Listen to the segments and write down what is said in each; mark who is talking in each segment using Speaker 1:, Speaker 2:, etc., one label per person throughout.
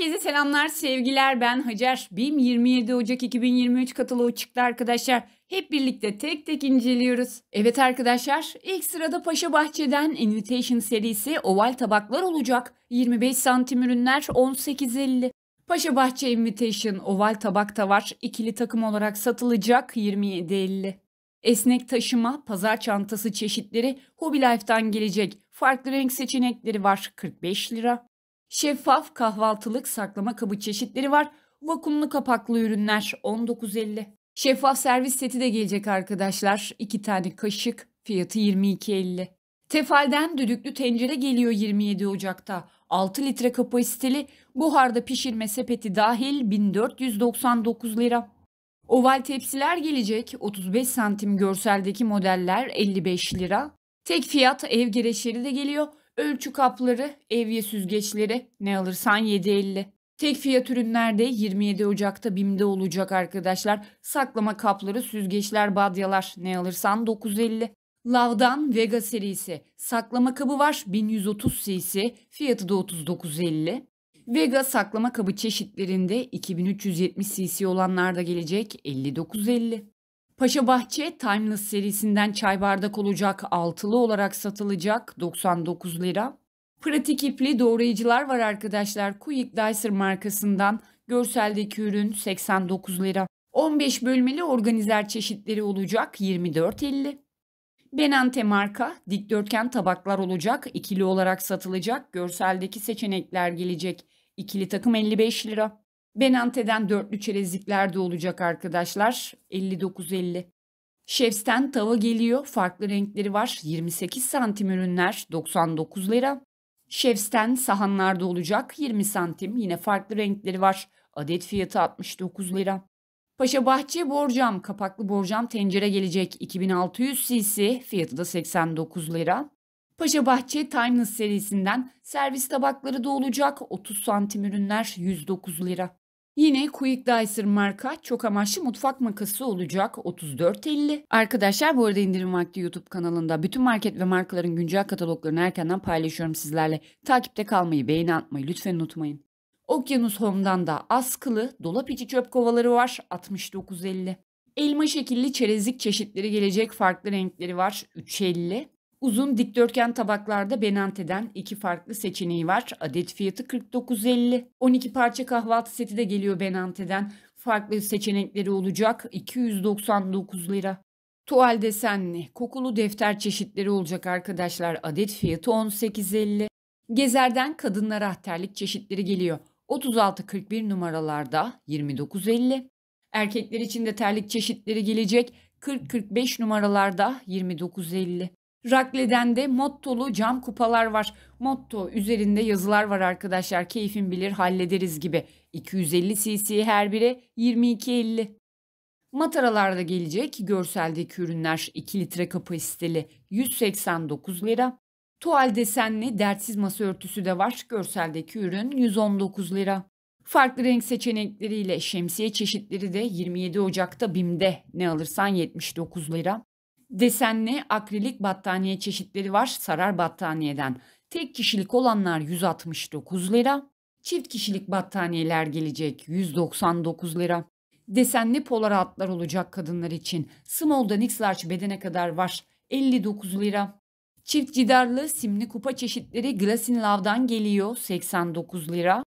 Speaker 1: Herkese selamlar, sevgiler. Ben Hacer. BİM 27 Ocak 2023 kataloğu çıktı arkadaşlar. Hep birlikte tek tek inceliyoruz. Evet arkadaşlar, ilk sırada Paşa Bahçe'den Invitation serisi oval tabaklar olacak. 25 santim ürünler 18.50. Paşa Bahçe Invitation oval tabakta var. İkili takım olarak satılacak 27.50. Esnek taşıma, pazar çantası çeşitleri Hobby Life'dan gelecek. Farklı renk seçenekleri var 45 lira. Şeffaf kahvaltılık saklama kabı çeşitleri var. Vakumlu kapaklı ürünler 19.50. Şeffaf servis seti de gelecek arkadaşlar. 2 tane kaşık fiyatı 22.50. Tefal'den düdüklü tencere geliyor 27 Ocak'ta. 6 litre kapasiteli buharda pişirme sepeti dahil 1499 lira. Oval tepsiler gelecek 35 santim görseldeki modeller 55 lira. Tek fiyat ev gereçleri de geliyor Ölçü kapları, evye süzgeçleri ne alırsan 7.50. Tek fiyat ürünlerde 27 Ocak'ta BİM'de olacak arkadaşlar. Saklama kapları, süzgeçler, badyalar ne alırsan 9.50. Lavdan Vega serisi saklama kabı var 1130 cc fiyatı da 39.50. Vega saklama kabı çeşitlerinde 2370 cc olanlar da gelecek 59.50. Paşa Bahçe Timeless serisinden çay bardak olacak, altılı olarak satılacak 99 lira. Pratik ipli doğrayıcılar var arkadaşlar. Quick Dicer markasından görseldeki ürün 89 lira. 15 bölmeli organizer çeşitleri olacak 24.50. Benante marka dikdörtgen tabaklar olacak. ikili olarak satılacak. Görseldeki seçenekler gelecek. İkili takım 55 lira. Benante'den dörtlü çerezlikler de olacak arkadaşlar. 59.50. Şefsten tava geliyor. Farklı renkleri var. 28 santim ürünler 99 lira. Şefsten sahanlarda olacak 20 santim. Yine farklı renkleri var. Adet fiyatı 69 lira. Paşa Bahçe borcam, kapaklı borcam tencere gelecek 2600 cc, fiyatı da 89 lira. Paşa Bahçe Timeless serisinden servis tabakları da olacak 30 santim ürünler 109 lira. Yine Quick Dicer marka çok amaçlı mutfak makası olacak 34.50. Arkadaşlar bu arada indirim vakti YouTube kanalında bütün market ve markaların güncel kataloglarını erkenden paylaşıyorum sizlerle. Takipte kalmayı, beğeni atmayı lütfen unutmayın. Okyanus Home'dan da askılı dolap içi çöp kovaları var 69.50. Elma şekilli çerezlik çeşitleri gelecek farklı renkleri var 3.50. Uzun dikdörtgen tabaklarda Benante'den iki farklı seçeneği var. Adet fiyatı 49.50. 12 parça kahvaltı seti de geliyor Benante'den. Farklı seçenekleri olacak 299 lira. Tuval desenli, kokulu defter çeşitleri olacak arkadaşlar. Adet fiyatı 18.50. Gezerden kadınlara terlik çeşitleri geliyor. 36-41 numaralarda 29.50. Erkekler için de terlik çeşitleri gelecek. 40-45 numaralarda 29.50. Rakle'den de mottolu cam kupalar var. Motto üzerinde yazılar var arkadaşlar. Keyfin bilir hallederiz gibi. 250 cc her biri 22.50. Mataralarda gelecek görseldeki ürünler 2 litre kapasiteli 189 lira. Tuval desenli dertsiz masa örtüsü de var. Görseldeki ürün 119 lira. Farklı renk seçenekleriyle şemsiye çeşitleri de 27 Ocak'ta BİM'de ne alırsan 79 lira. Desenli akrilik battaniye çeşitleri var sarar battaniyeden. Tek kişilik olanlar 169 lira. Çift kişilik battaniyeler gelecek 199 lira. Desenli polar atlar olacak kadınlar için. Small'dan X large bedene kadar var 59 lira. Çift cidarlı simli kupa çeşitleri glassin Love'dan geliyor 89 lira.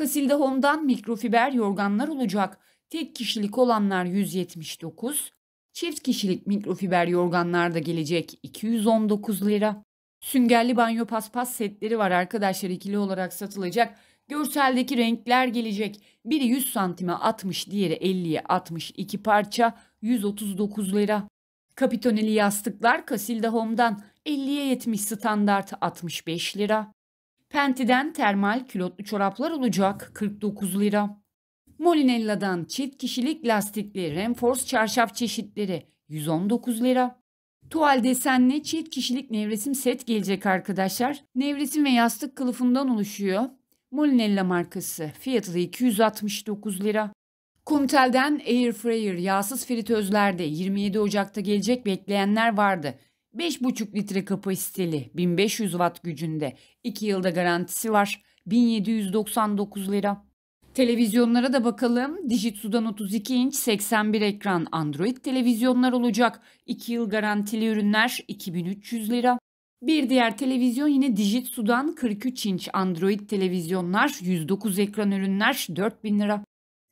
Speaker 1: Casilda Home'dan mikrofiber yorganlar olacak. Tek kişilik olanlar 179, Çift kişilik mikrofiber yorganlar da gelecek 219 lira. Süngerli banyo paspas setleri var arkadaşlar ikili olarak satılacak. Görseldeki renkler gelecek. Biri 100 santime 60, diğeri 50'ye 60. iki parça 139 lira. Kapitoneli yastıklar Casilda Home'dan 50'ye 70 standart 65 lira. Penti'den termal külotlu çoraplar olacak 49 lira. Molinella'dan çift kişilik lastikli renforce çarşaf çeşitleri 119 lira. Tuval desenli çift kişilik nevresim set gelecek arkadaşlar. Nevresim ve yastık kılıfından oluşuyor. Molinella markası. Fiyatı da 269 lira. Kumtel'den air fryer yağsız fritözlerde 27 Ocak'ta gelecek bekleyenler vardı. 5,5 litre kapasiteli 1500 watt gücünde 2 yılda garantisi var. 1799 lira. Televizyonlara da bakalım. Dijitsu'dan 32 inç 81 ekran Android televizyonlar olacak. 2 yıl garantili ürünler 2300 lira. Bir diğer televizyon yine Dijitsu'dan 43 inç Android televizyonlar 109 ekran ürünler 4000 lira.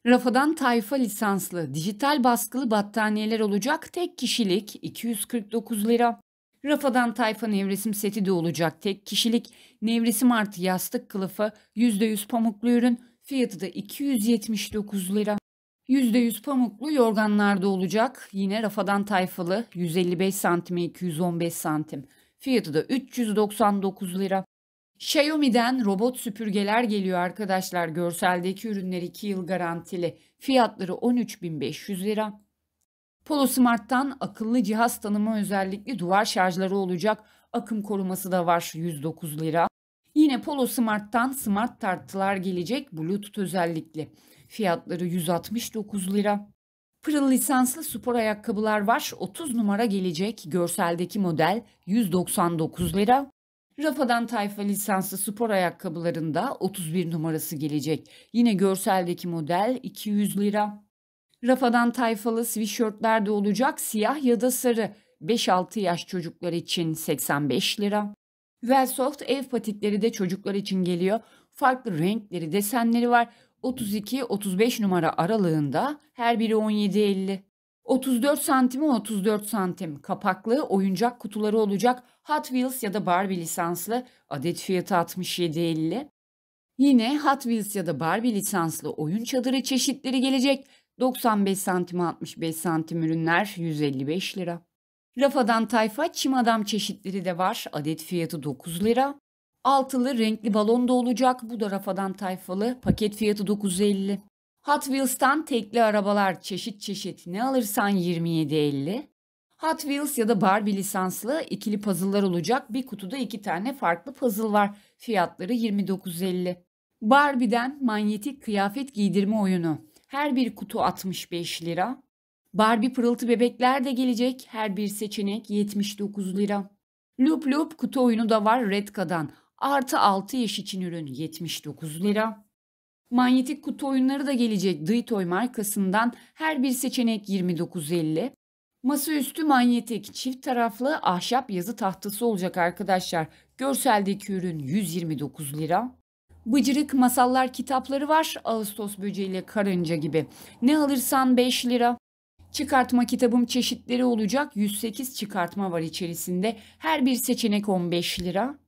Speaker 1: Rafadan tayfa lisanslı dijital baskılı battaniyeler olacak tek kişilik 249 lira. Rafadan tayfa nevresim seti de olacak tek kişilik. Nevresim artı yastık kılıfı %100 pamuklu ürün Fiyatı da 279 lira. %100 pamuklu yorganlarda olacak. Yine rafadan tayfalı 155 santime 215 santim. Fiyatı da 399 lira. Xiaomi'den robot süpürgeler geliyor arkadaşlar. Görseldeki ürünler 2 yıl garantili. Fiyatları 13.500 lira. Polo Smart'tan akıllı cihaz tanıma özellikli duvar şarjları olacak. Akım koruması da var 109 lira. Yine Polo Smart'tan Smart tartılar gelecek Bluetooth özellikli. Fiyatları 169 lira. Pırıl lisanslı spor ayakkabılar var. 30 numara gelecek. Görseldeki model 199 lira. Rafa'dan tayfa lisanslı spor ayakkabılarında 31 numarası gelecek. Yine görseldeki model 200 lira. Rafa'dan tayfalı sweatshirtler de olacak siyah ya da sarı. 5-6 yaş çocuklar için 85 lira. Velsoft ev patikleri de çocuklar için geliyor. Farklı renkleri, desenleri var. 32-35 numara aralığında her biri 17.50. 34 santim, 34 santim kapaklı oyuncak kutuları olacak Hot Wheels ya da Barbie lisanslı adet fiyatı 67.50. Yine Hot Wheels ya da Barbie lisanslı oyun çadırı çeşitleri gelecek 95 santim 65 santim ürünler 155 lira. Rafadan tayfa çim adam çeşitleri de var. Adet fiyatı 9 lira. Altılı renkli balon da olacak. Bu da rafadan tayfalı. Paket fiyatı 9.50. Hot Wheels'tan tekli arabalar çeşit çeşit ne alırsan 27.50. Hot Wheels ya da Barbie lisanslı ikili puzzle'lar olacak. Bir kutuda iki tane farklı puzzle var. Fiyatları 29.50. Barbie'den manyetik kıyafet giydirme oyunu. Her bir kutu 65 lira. Barbie pırıltı bebekler de gelecek. Her bir seçenek 79 lira. Loop Loop kutu oyunu da var Redka'dan. Artı 6 yaş için ürün 79 lira. Manyetik kutu oyunları da gelecek Ditoy markasından. Her bir seçenek 29.50. Masaüstü manyetik çift taraflı ahşap yazı tahtası olacak arkadaşlar. Görseldeki ürün 129 lira. Bıcırık masallar kitapları var. Ağustos böceğiyle karınca gibi. Ne alırsan 5 lira. Çıkartma kitabım çeşitleri olacak. 108 çıkartma var içerisinde. Her bir seçenek 15 lira.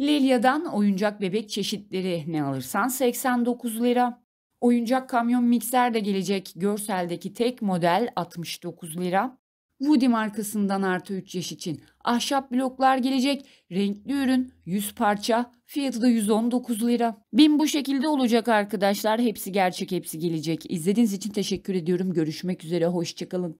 Speaker 1: Lelya'dan oyuncak bebek çeşitleri ne alırsan 89 lira. Oyuncak kamyon mikser de gelecek. Görseldeki tek model 69 lira. Woody markasından artı 3 yaş için ahşap bloklar gelecek. Renkli ürün 100 parça fiyatı da 119 lira. Bin bu şekilde olacak arkadaşlar. Hepsi gerçek hepsi gelecek. İzlediğiniz için teşekkür ediyorum. Görüşmek üzere hoşçakalın.